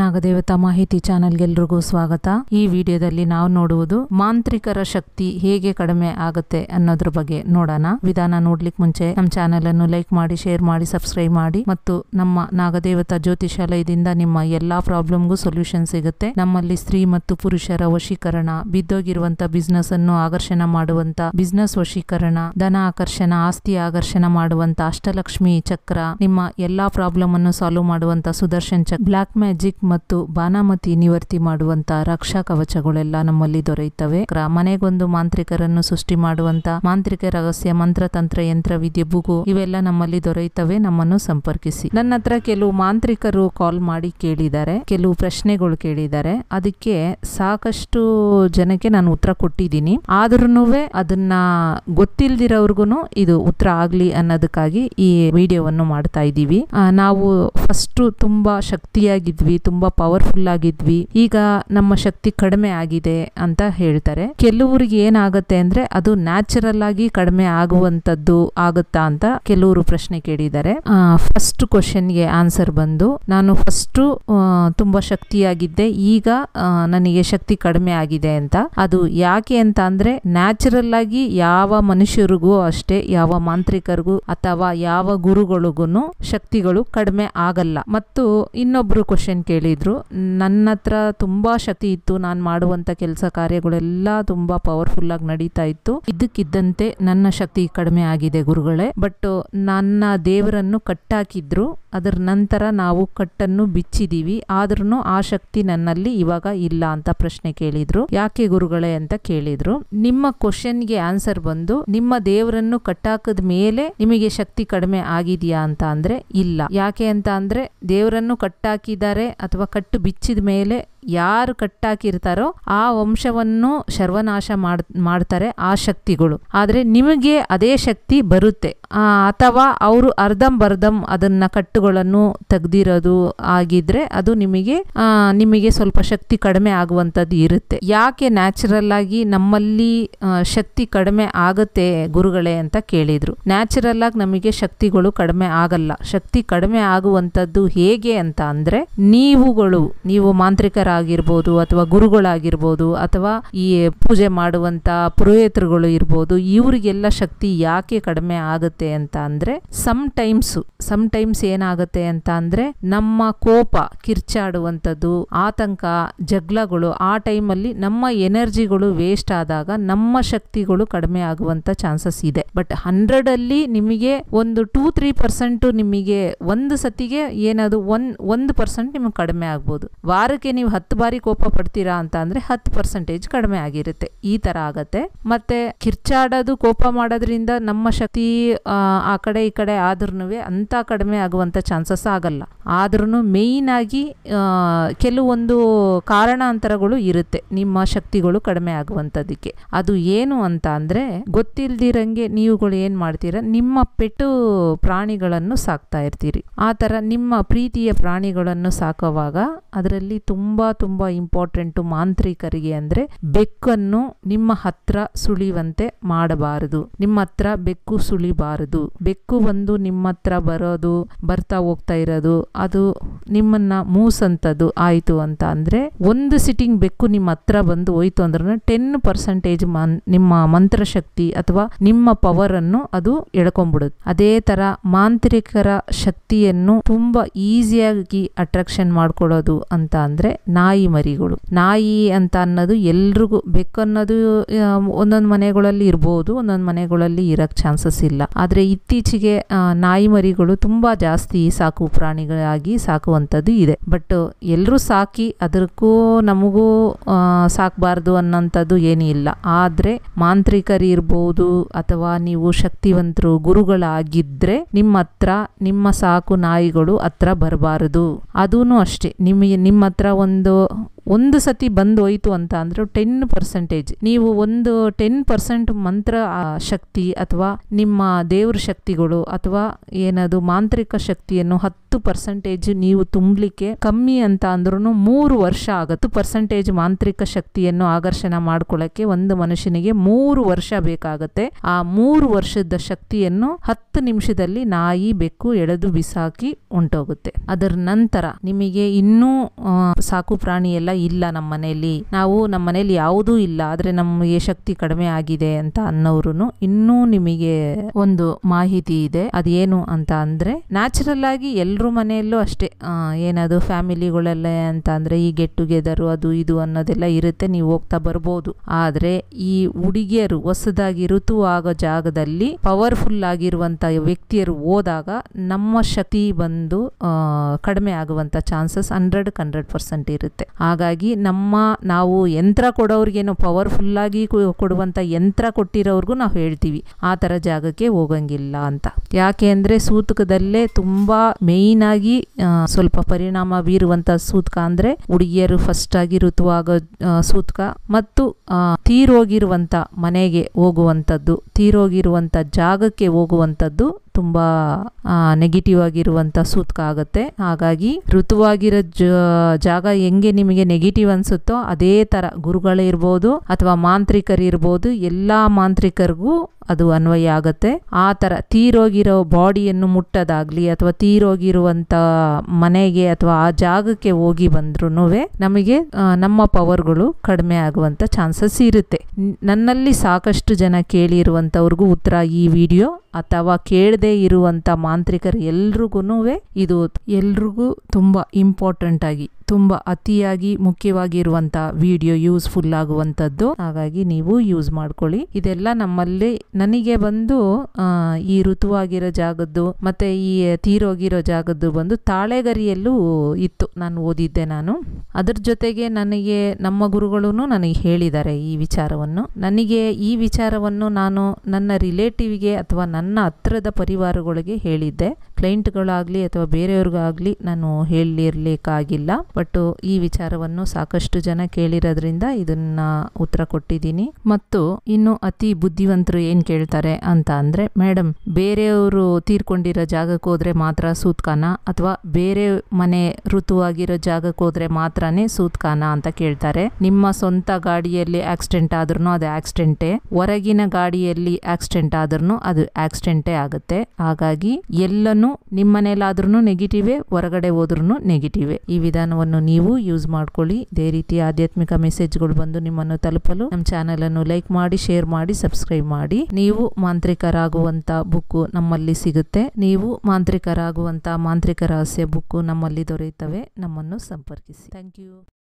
ನಾಗದೇವತಾ ಮಾಹಿತಿ ಚಾನೆಲ್ ಎಲ್ರಿಗೂ ಸ್ವಾಗತ ಈ ವಿಡಿಯೋದಲ್ಲಿ ನಾವು ನೋಡುವುದು ಮಾಂತ್ರಿಕರ ಶಕ್ತಿ ಹೇಗೆ ಕಡಿಮೆ ಆಗುತ್ತೆ ಅನ್ನೋದ್ರ ಬಗ್ಗೆ ನೋಡೋಣ ವಿಧಾನ ನೋಡ್ಲಿಕ್ಕೆ ಮುಂಚೆ ನಮ್ಮ ಚಾನೆಲ್ ಅನ್ನು ಲೈಕ್ ಮಾಡಿ ಶೇರ್ ಮಾಡಿ ಸಬ್ಸ್ಕ್ರೈಬ್ ಮಾಡಿ ಮತ್ತು ನಮ್ಮ ನಾಗದೇವತಾ ಜ್ಯೋತಿಷಾಲಯದಿಂದ ನಿಮ್ಮ ಎಲ್ಲಾ ಪ್ರಾಬ್ಲಮ್ಗೂ ಸೊಲ್ಯೂಷನ್ ಸಿಗುತ್ತೆ ನಮ್ಮಲ್ಲಿ ಸ್ತ್ರೀ ಮತ್ತು ಪುರುಷರ ವಶೀಕರಣ ಬಿದ್ದೋಗಿರುವಂತ ಬಿಸ್ನೆಸ್ ಅನ್ನು ಆಕರ್ಷಣ ಮಾಡುವಂತ ಬಿಸ್ನೆಸ್ ವಶೀಕರಣ ಧನ ಆಕರ್ಷಣ ಆಸ್ತಿ ಆಕರ್ಷಣ ಮಾಡುವಂತ ಅಷ್ಟಲಕ್ಷ್ಮಿ ಚಕ್ರ ನಿಮ್ಮ ಎಲ್ಲಾ ಪ್ರಾಬ್ಲಮ್ ಅನ್ನು ಸಾಲ್ವ್ ಮಾಡುವಂತ ಸುದರ್ಶನ್ ಚಕ್ರ ಬ್ಲಾಕ್ ಮ್ಯಾಜಿಕ್ ಮತ್ತು ಬಾನಾಮತಿ ನಿವರ್ತಿ ಮಾಡುವಂತ ರಕ್ಷಾ ಕವಚಗಳೆಲ್ಲ ನಮ್ಮಲ್ಲಿ ದೊರೆಯುತ್ತವೆ ಮನೆಗೊಂದು ಮಾಂತ್ರಿಕರನ್ನು ಸೃಷ್ಟಿ ಮಾಡುವಂತ ಮಾಂತ್ರಿಕ ರಹಸ್ಯ ಮಂತ್ರ ತಂತ್ರ ಯಂತ್ರ ವಿದ್ಯೆ ಬುಗು ಇವೆಲ್ಲ ನಮ್ಮಲ್ಲಿ ದೊರೆಯುತ್ತವೆ ನಮ್ಮನ್ನು ಸಂಪರ್ಕಿಸಿ ನನ್ನ ಹತ್ರ ಕೆಲವು ಮಾಂತ್ರಿಕರು ಕಾಲ್ ಮಾಡಿ ಕೇಳಿದ್ದಾರೆ ಕೆಲವು ಪ್ರಶ್ನೆಗಳು ಕೇಳಿದ್ದಾರೆ ಅದಕ್ಕೆ ಸಾಕಷ್ಟು ಜನಕ್ಕೆ ನಾನು ಉತ್ತರ ಕೊಟ್ಟಿದ್ದೀನಿ ಆದ್ರೂ ಅದನ್ನ ಗೊತ್ತಿಲ್ದಿರೋರ್ಗು ಇದು ಉತ್ತರ ಆಗ್ಲಿ ಅನ್ನೋದಕ್ಕಾಗಿ ಈ ವಿಡಿಯೋವನ್ನು ಮಾಡ್ತಾ ಇದ್ದೀವಿ ನಾವು ಫಸ್ಟ್ ತುಂಬಾ ಶಕ್ತಿಯಾಗಿದ್ವಿ ತುಂಬ ಆಗಿದ್ವಿ ಈಗ ನಮ್ಮ ಶಕ್ತಿ ಕಡಿಮೆ ಆಗಿದೆ ಅಂತ ಹೇಳ್ತಾರೆ ಕೆಲವರಿಗೆ ಏನಾಗುತ್ತೆ ಅಂದ್ರೆ ಅದು ನ್ಯಾಚುರಲ್ ಆಗಿ ಕಡಿಮೆ ಆಗುವಂತದ್ದು ಆಗುತ್ತಾ ಅಂತ ಕೆಲವರು ಪ್ರಶ್ನೆ ಕೇಳಿದ್ದಾರೆ ಫಸ್ಟ್ ಗೆ ಆನ್ಸರ್ ಬಂದು ನಾನು ಫಸ್ಟು ತುಂಬಾ ಶಕ್ತಿಯಾಗಿದ್ದೆ ಈಗ ನನಗೆ ಶಕ್ತಿ ಕಡಿಮೆ ಆಗಿದೆ ಅಂತ ಅದು ಯಾಕೆ ಅಂತ ಅಂದ್ರೆ ನ್ಯಾಚುರಲ್ ಆಗಿ ಯಾವ ಮನುಷ್ಯರಿಗೂ ಅಷ್ಟೇ ಯಾವ ಮಾಂತ್ರಿಕರಿಗೂ ಅಥವಾ ಯಾವ ಗುರುಗಳಿಗೂ ಶಕ್ತಿಗಳು ಕಡಿಮೆ ಆಗಲ್ಲ ಮತ್ತು ಇನ್ನೊಬ್ರು ಕ್ವಶನ್ ಕೇಳಿ ಕೇಳಿದರು ನನ್ನ ಹತ್ರ ತುಂಬ ಶಕ್ತಿ ಇತ್ತು ನಾನು ಮಾಡುವಂಥ ಕೆಲಸ ಕಾರ್ಯಗಳೆಲ್ಲ ತುಂಬ ಪವರ್ಫುಲ್ಲಾಗಿ ನಡೀತಾ ಇತ್ತು ಇದ್ದಕ್ಕಿದ್ದಂತೆ ನನ್ನ ಶಕ್ತಿ ಕಡಿಮೆ ಆಗಿದೆ ಗುರುಗಳೇ ಬಟ್ ನನ್ನ ದೇವರನ್ನು ಕಟ್ಟಾಕಿದ್ರು ಅದರ ನಂತರ ನಾವು ಕಟ್ಟನ್ನು ಬಿಚ್ಚಿದೀವಿ ಆದ್ರೂ ಆ ಶಕ್ತಿ ನನ್ನಲ್ಲಿ ಇವಾಗ ಇಲ್ಲ ಅಂತ ಪ್ರಶ್ನೆ ಕೇಳಿದ್ರು ಯಾಕೆ ಗುರುಗಳೇ ಅಂತ ಕೇಳಿದ್ರು ನಿಮ್ಮ ಗೆ ಆನ್ಸರ್ ಬಂದು ನಿಮ್ಮ ದೇವರನ್ನು ಕಟ್ಟಾಕದ ಮೇಲೆ ನಿಮಗೆ ಶಕ್ತಿ ಕಡಿಮೆ ಆಗಿದೆಯಾ ಅಂತ ಅಂದ್ರೆ ಇಲ್ಲ ಯಾಕೆ ಅಂತ ಅಂದ್ರೆ ದೇವರನ್ನು ಕಟ್ಟಾಕಿದ್ದಾರೆ ಅಥವಾ ಕಟ್ಟು ಬಿಚ್ಚಿದ ಮೇಲೆ ಯಾರು ಕಟ್ಟಾಕಿರ್ತಾರೋ ಆ ವಂಶವನ್ನು ಶರ್ವನಾಶ ಮಾಡ್ತಾರೆ ಆ ಶಕ್ತಿಗಳು ಆದರೆ ನಿಮಗೆ ಅದೇ ಶಕ್ತಿ ಬರುತ್ತೆ ಅಥವಾ ಅವರು ಅರ್ಧಂ ಬರ್ಧಂ ಅದನ್ನ ಕಟ್ಟುಗಳನ್ನು ತೆಗ್ದಿರೋದು ಆಗಿದ್ರೆ ಅದು ನಿಮಗೆ ನಿಮಗೆ ಸ್ವಲ್ಪ ಶಕ್ತಿ ಕಡಿಮೆ ಆಗುವಂಥದ್ದು ಇರುತ್ತೆ ಯಾಕೆ ನ್ಯಾಚುರಲ್ ಆಗಿ ನಮ್ಮಲ್ಲಿ ಶಕ್ತಿ ಕಡಿಮೆ ಆಗುತ್ತೆ ಗುರುಗಳೇ ಅಂತ ಕೇಳಿದ್ರು ನ್ಯಾಚುರಲ್ ಆಗಿ ನಮಗೆ ಶಕ್ತಿಗಳು ಕಡಿಮೆ ಆಗಲ್ಲ ಶಕ್ತಿ ಕಡಿಮೆ ಆಗುವಂಥದ್ದು ಹೇಗೆ ಅಂತ ಅಂದ್ರೆ ನೀವುಗಳು ನೀವು ಮಾಂತ್ರಿಕರ ಆಗಿರ್ಬೋದು ಅಥವಾ ಗುರುಗಳಾಗಿರ್ಬೋದು ಅಥವಾ ಈ ಪೂಜೆ ಮಾಡುವಂತ ಪುರೋಹಿತರುಗಳು ಇರ್ಬೋದು ಇವರಿಗೆಲ್ಲ ಶಕ್ತಿ ಯಾಕೆ ಕಡಿಮೆ ಆಗುತ್ತೆ ಅಂತ ಅಂದ್ರೆ ಸಮ್ ಟೈಮ್ಸ್ ಸಮ್ ಟೈಮ್ಸ್ ಏನಾಗುತ್ತೆ ಅಂತ ಅಂದ್ರೆ ನಮ್ಮ ಕೋಪ ಕಿರ್ಚಾಡುವಂಥದ್ದು ಆತಂಕ ಜಗಳಗಳು ಆ ಟೈಮಲ್ಲಿ ನಮ್ಮ ಎನರ್ಜಿಗಳು ವೇಸ್ಟ್ ಆದಾಗ ನಮ್ಮ ಶಕ್ತಿಗಳು ಕಡಿಮೆ ಆಗುವಂತ ಚಾನ್ಸಸ್ ಇದೆ ಬಟ್ ಹಂಡ್ರೆಡ್ ಅಲ್ಲಿ ನಿಮಗೆ ಒಂದು ಟೂ ತ್ರೀ ಪರ್ಸೆಂಟ್ ನಿಮಗೆ ಒಂದು ಸತಿಗೆ ಏನಾದ್ರು ಒಂದ್ ಒಂದು ಪರ್ಸೆಂಟ್ ನಿಮ್ಗೆ ಕಡಿಮೆ ಆಗ್ಬೋದು ವಾರಕ್ಕೆ ನೀವು ಹತ್ತು ಹತ್ತು ಬಾರಿ ಕೋಪ ಪಡ್ತೀರಾ ಅಂತ ಅಂದ್ರೆ ಹತ್ತು ಪರ್ಸೆಂಟೇಜ್ ಕಡಿಮೆ ಆಗಿರುತ್ತೆ ಈ ತರ ಆಗತ್ತೆ ಮತ್ತೆ ಕಿರ್ಚಾಡೋದು ಕೋಪ ಮಾಡೋದ್ರಿಂದ ನಮ್ಮ ಶಕ್ತಿ ಆ ಕಡೆ ಈ ಕಡೆ ಆದ್ರೂ ಅಂತ ಕಡಿಮೆ ಆಗುವಂತ ಚಾನ್ಸಸ್ ಆಗಲ್ಲ ಆದ್ರೂ ಮೇಯ್ನ್ ಆಗಿ ಕೆಲವೊಂದು ಕಾರಣಾಂತರಗಳು ಇರುತ್ತೆ ನಿಮ್ಮ ಶಕ್ತಿಗಳು ಕಡಿಮೆ ಆಗುವಂಥದ್ದಕ್ಕೆ ಅದು ಏನು ಅಂತ ಅಂದ್ರೆ ಗೊತ್ತಿಲ್ದಿರಂಗೆ ನೀವುಗಳು ಏನು ಮಾಡ್ತೀರಾ ನಿಮ್ಮ ಪೆಟ್ಟು ಪ್ರಾಣಿಗಳನ್ನು ಸಾಕ್ತಾ ಇರ್ತೀರಿ ಆ ಥರ ನಿಮ್ಮ ಪ್ರೀತಿಯ ಪ್ರಾಣಿಗಳನ್ನು ಸಾಕುವಾಗ ಅದರಲ್ಲಿ ತುಂಬಾ ತುಂಬ ಇಂಪಾರ್ಟೆಂಟು ಮಾಂತ್ರಿಕರಿಗೆ ಅಂದರೆ ಬೆಕ್ಕನ್ನು ನಿಮ್ಮ ಹತ್ರ ಸುಳಿವಂತೆ ಮಾಡಬಾರದು ನಿಮ್ಮ ಹತ್ರ ಬೆಕ್ಕು ಸುಳಿಬಾರದು ಬೆಕ್ಕು ಬಂದು ನಿಮ್ಮ ಹತ್ರ ಬರೋದು ಬರ್ತಾ ಹೋಗ್ತಾ ಇರೋದು ಅದು ನಿಮ್ಮನ್ನ ಮೂಸಂತದ್ದು ಆಯಿತು ಅಂತ ಅಂದರೆ ಒಂದು ಸಿಟ್ಟಿಂಗ್ ಬೆಕ್ಕು ನಿಮ್ಮ ಹತ್ರ ಬಂದು ಹೋಯ್ತು ಅಂದ್ರೆ ಟೆನ್ ಪರ್ಸೆಂಟೇಜ್ ಮನ್ ನಿಮ್ಮ ಮಂತ್ರಶಕ್ತಿ ಅಥವಾ ನಿಮ್ಮ ಪವರನ್ನು ಅದು ಎಳ್ಕೊಂಡ್ಬಿಡುತ್ತೆ ಅದೇ ಥರ ಮಾಂತ್ರಿಕರ ಶಕ್ತಿಯನ್ನು ತುಂಬ ಈಸಿಯಾಗಿ ಅಟ್ರಾಕ್ಷನ್ ಮಾಡ್ಕೊಳ್ಳೋದು ಅಂತ ಅಂದರೆ ನಾಯಿ ಮರಿಗಳು ನಾಯಿ ಅಂತ ಅನ್ನೋದು ಎಲ್ರಿಗೂ ಬೆಕ್ಕು ಅನ್ನೋದು ಒಂದೊಂದು ಮನೆಗಳಲ್ಲಿ ಇರ್ಬೋದು ಒಂದೊಂದು ಮನೆಗಳಲ್ಲಿ ಇರೋಕ್ಕೆ ಚಾನ್ಸಸ್ ಇಲ್ಲ ಆದರೆ ಇತ್ತೀಚೆಗೆ ನಾಯಿ ಮರಿಗಳು ತುಂಬ ಜಾಸ್ತಿ ಸಾಕು ಪ್ರಾಣಿಗಳಾಗಿ ಸಾಕುವಂಥದ್ದು ಇದೆ ಬಟ್ ಎಲ್ಲರೂ ಸಾಕಿ ಅದಕ್ಕೂ ನಮಗೂ ಸಾಕಬಾರ್ದು ಅನ್ನೋಂಥದ್ದು ಏನೂ ಇಲ್ಲ ಆದರೆ ಮಾಂತ್ರಿಕರಿ ಇರ್ಬೋದು ಅಥವಾ ನೀವು ಶಕ್ತಿವಂತರು ಗುರುಗಳಾಗಿದ್ದರೆ ನಿಮ್ಮ ಹತ್ರ ನಿಮ್ಮ ಸಾಕು ನಾಯಿಗಳು ಹತ್ರ ಬರಬಾರದು ಅದೂ ಅಷ್ಟೇ ನಿಮಗೆ ನಿಮ್ಮ ಹತ್ರ ಒಂದು ಒಂದು ಒಂದು ಸತಿ ಬಂದು ಹೋಯಿತು ಅಂತ ಅಂದ್ರೆ ಟೆನ್ ಪರ್ಸೆಂಟೇಜ್ ನೀವು ಒಂದು ಟೆನ್ ಪರ್ಸೆಂಟ್ ಮಂತ್ರ ಶಕ್ತಿ ಅಥವಾ ನಿಮ್ಮ ದೇವ್ರ ಶಕ್ತಿಗಳು ಅಥವಾ ಏನದು ಮಾಂತ್ರಿಕ ಶಕ್ತಿಯನ್ನು ಹತ್ತು ಪರ್ಸೆಂಟೇಜ್ ನೀವು ತುಂಬಲಿಕ್ಕೆ ಕಮ್ಮಿ ಅಂತ ಅಂದ್ರೂ ಮೂರು ವರ್ಷ ಆಗುತ್ತೆ ಪರ್ಸೆಂಟೇಜ್ ಮಾಂತ್ರಿಕ ಶಕ್ತಿಯನ್ನು ಆಕರ್ಷಣ ಮಾಡಿಕೊಳ್ಳಕ್ಕೆ ಒಂದು ಮನುಷ್ಯನಿಗೆ ಮೂರು ವರ್ಷ ಬೇಕಾಗತ್ತೆ ಆ ಮೂರು ವರ್ಷದ ಶಕ್ತಿಯನ್ನು ಹತ್ತು ನಿಮಿಷದಲ್ಲಿ ನಾಯಿ ಬೆಕ್ಕು ಎಳೆದು ಬಿಸಾಕಿ ಉಂಟೋಗುತ್ತೆ ಅದರ ನಂತರ ನಿಮಗೆ ಇನ್ನೂ ಸಾಕು ಪ್ರಾಣಿ ಎಲ್ಲ ಇಲ್ಲ ನಮ್ಮ ಮನೆಯಲ್ಲಿ ನಾವು ನಮ್ಮ ಮನೆಯಲ್ಲಿ ಯಾವುದೂ ಇಲ್ಲ ಆದರೆ ನಮಗೆ ಶಕ್ತಿ ಕಡಿಮೆ ಆಗಿದೆ ಅಂತ ಅನ್ನೋರು ಇನ್ನೂ ನಿಮಗೆ ಒಂದು ಮಾಹಿತಿ ಇದೆ ಅದೇನು ಅಂತ ಅಂದ್ರೆ ನ್ಯಾಚುರಲ್ ಆಗಿ ಎಲ್ಲರೂ ಮನೆಯಲ್ಲೂ ಅಷ್ಟೇ ಏನದು ಫ್ಯಾಮಿಲಿಗಳೆಲ್ಲ ಅಂತ ಅಂದ್ರೆ ಈ ಗೆಟ್ ಟುಗೆದರ್ ಅದು ಇದು ಅನ್ನೋದೆಲ್ಲ ಇರುತ್ತೆ ನೀವು ಹೋಗ್ತಾ ಬರ್ಬೋದು ಆದರೆ ಈ ಹುಡುಗಿಯರು ಹೊಸದಾಗಿ ಆಗೋ ಜಾಗದಲ್ಲಿ ಪವರ್ಫುಲ್ ಆಗಿರುವಂತ ವ್ಯಕ್ತಿಯರು ಹೋದಾಗ ನಮ್ಮ ಶಕ್ತಿ ಬಂದು ಕಡಿಮೆ ಆಗುವಂತ ಚಾನ್ಸಸ್ ಹಂಡ್ರೆಡ್ ಹಂಡ್ರೆಡ್ ಪರ್ಸೆಂಟ್ ಇರುತ್ತೆ ಆಗ ಹಾಗಾಗಿ ನಮ್ಮ ನಾವು ಯಂತ್ರ ಕೊಡೋರಿಗೇನು ಪವರ್ಫುಲ್ಲಾಗಿ ಕೊಡುವಂಥ ಯಂತ್ರ ಕೊಟ್ಟಿರೋರ್ಗೂ ನಾವು ಹೇಳ್ತೀವಿ ಆ ಥರ ಜಾಗಕ್ಕೆ ಹೋಗಂಗಿಲ್ಲ ಅಂತ ಯಾಕೆ ಅಂದರೆ ಸೂತಕದಲ್ಲೇ ತುಂಬ ಆಗಿ ಸ್ವಲ್ಪ ಪರಿಣಾಮ ಬೀರುವಂಥ ಸೂತಕ ಅಂದರೆ ಹುಡುಗಿಯರು ಫಸ್ಟ್ ಆಗಿ ಋತುವಾಗೋ ಸೂತಕ ಮತ್ತು ತೀರೋಗಿರುವಂಥ ಮನೆಗೆ ಹೋಗುವಂಥದ್ದು ತೀರೋಗಿರುವಂಥ ಜಾಗಕ್ಕೆ ಹೋಗುವಂಥದ್ದು ತುಂಬ ನೆಗೆಟಿವ್ ಆಗಿರುವಂಥ ಸೂತ್ಕ ಆಗುತ್ತೆ ಹಾಗಾಗಿ ಋತುವಾಗಿರೋ ಜಾಗ ಹೆಂಗೆ ನಿಮಗೆ ನೆಗೆಟಿವ್ ಅನಿಸುತ್ತೋ ಅದೇ ಥರ ಗುರುಗಳೇ ಇರ್ಬೋದು ಅಥವಾ ಮಾಂತ್ರಿಕರಿರ್ಬೋದು ಎಲ್ಲ ಮಾಂತ್ರಿಕರಿಗೂ ಅದು ಅನ್ವಯ ಆಗುತ್ತೆ ಆ ಥರ ತೀರೋಗಿರೋ ಬಾಡಿಯನ್ನು ಮುಟ್ಟೋದಾಗ್ಲಿ ಅಥವಾ ತೀರೋಗಿರುವಂಥ ಮನೆಗೆ ಅಥವಾ ಆ ಜಾಗಕ್ಕೆ ಹೋಗಿ ಬಂದ್ರೂ ನಮಗೆ ನಮ್ಮ ಪವರ್ಗಳು ಕಡಿಮೆ ಆಗುವಂಥ ಚಾನ್ಸಸ್ ಇರುತ್ತೆ ನನ್ನಲ್ಲಿ ಸಾಕಷ್ಟು ಜನ ಕೇಳಿರುವಂಥವ್ರಿಗೂ ಉತ್ತರ ಈ ವಿಡಿಯೋ ಅಥವಾ ಕೇಳದೇ ಇರುವಂಥ ಮಾಂತ್ರಿಕರು ಎಲ್ರಿಗೂ ಇದು ಎಲ್ರಿಗೂ ತುಂಬ ಇಂಪಾರ್ಟೆಂಟ್ ಆಗಿ ತುಂಬ ಅತಿಯಾಗಿ ಮುಖ್ಯವಾಗಿರುವಂಥ ವಿಡಿಯೋ ಯೂಸ್ಫುಲ್ ಆಗುವಂತದ್ದು ಹಾಗಾಗಿ ನೀವು ಯೂಸ್ ಮಾಡ್ಕೊಳ್ಳಿ ಇದೆಲ್ಲ ನಮ್ಮಲ್ಲಿ ನನಗೆ ಬಂದು ಈ ಋತುವಾಗಿರೋ ಜಾಗದ್ದು ಮತ್ತೆ ಈ ತೀರೋಗಿರೋ ಜಾಗದ್ದು ಬಂದು ತಾಳೆಗರಿಯಲ್ಲೂ ಇತ್ತು ನಾನು ಓದಿದ್ದೆ ನಾನು ಅದರ ಜೊತೆಗೆ ನನಗೆ ನಮ್ಮ ಗುರುಗಳು ನನಗೆ ಹೇಳಿದ್ದಾರೆ ಈ ವಿಚಾರವನ್ನು ನನಗೆ ಈ ವಿಚಾರವನ್ನು ನಾನು ನನ್ನ ರಿಲೇಟಿವ್ಗೆ ಅಥವಾ ನನ್ನ ಹತ್ರದ ಪರಿವಾರಗಳಿಗೆ ಹೇಳಿದ್ದೆ ಕ್ಲೈಂಟ್ಗಳಾಗಲಿ ಅಥವಾ ಬೇರೆಯವ್ರಿಗಾಗಲಿ ನಾನು ಹೇಳಿರ್ಲಿಕ್ಕಾಗಿಲ್ಲ ಬಟ್ ಈ ವಿಚಾರವನ್ನು ಸಾಕಷ್ಟು ಜನ ಕೇಳಿರೋದ್ರಿಂದ ಇದನ್ನ ಉತ್ತರ ಕೊಟ್ಟಿದ್ದೀನಿ ಮತ್ತು ಇನ್ನು ಅತಿ ಬುದ್ಧಿವಂತರು ಏನು ಕೇಳ್ತಾರೆ ಅಂತ ಅಂದರೆ ಮೇಡಮ್ ಬೇರೆಯವರು ತೀರ್ಕೊಂಡಿರೋ ಜಾಗಕ್ಕೆ ಹೋದ್ರೆ ಮಾತ್ರ ಸೂತ್ಕಾನ ಅಥವಾ ಬೇರೆ ಮನೆ ಋತುವಾಗಿರೋ ಜಾಗಕ್ಕೆ ಹೋದ್ರೆ ಮಾತ್ರನೇ ಸೂತ್ಕಾನ ಅಂತ ಕೇಳ್ತಾರೆ ನಿಮ್ಮ ಸ್ವಂತ ಗಾಡಿಯಲ್ಲಿ ಆಕ್ಸಿಡೆಂಟ್ ಆದ್ರೂ ಅದು ಆಕ್ಸಿಡೆಂಟೇ ಹೊರಗಿನ ಗಾಡಿಯಲ್ಲಿ ಆಕ್ಸಿಡೆಂಟ್ ಆದ್ರೂ ಅದು ಆಕ್ಸಿಡೆಂಟೇ ಆಗುತ್ತೆ ಹಾಗಾಗಿ ಎಲ್ಲನೂ ಏನು ನಿಮ್ಮ ನೆಗೆಟಿವೇ ಹೊರಗಡೆ ಹೋದ್ರೂ ನೆಗೆಟಿವೇ ಈ ವಿಧಾನವನ್ನು ನೀವು ಯೂಸ್ ಮಾಡ್ಕೊಳ್ಳಿ ಇದೇ ರೀತಿ ಆಧ್ಯಾತ್ಮಿಕ ಮೆಸೇಜ್ಗಳು ಬಂದು ನಿಮ್ಮನ್ನು ತಲುಪಲು ನಮ್ಮ ಚಾನೆಲ್ ಅನ್ನು ಲೈಕ್ ಮಾಡಿ ಶೇರ್ ಮಾಡಿ ಸಬ್ಸ್ಕ್ರೈಬ್ ಮಾಡಿ ನೀವು ಮಾಂತ್ರಿಕರಾಗುವಂತ ಬುಕ್ ನಮ್ಮಲ್ಲಿ ಸಿಗುತ್ತೆ ನೀವು ಮಾಂತ್ರಿಕರಾಗುವಂತ ಮಾಂತ್ರಿಕ ರಹಸ್ಯ ಬುಕ್ ನಮ್ಮಲ್ಲಿ ದೊರೆಯುತ್ತವೆ ನಮ್ಮನ್ನು ಸಂಪರ್ಕಿಸಿ ಥ್ಯಾಂಕ್ ಯು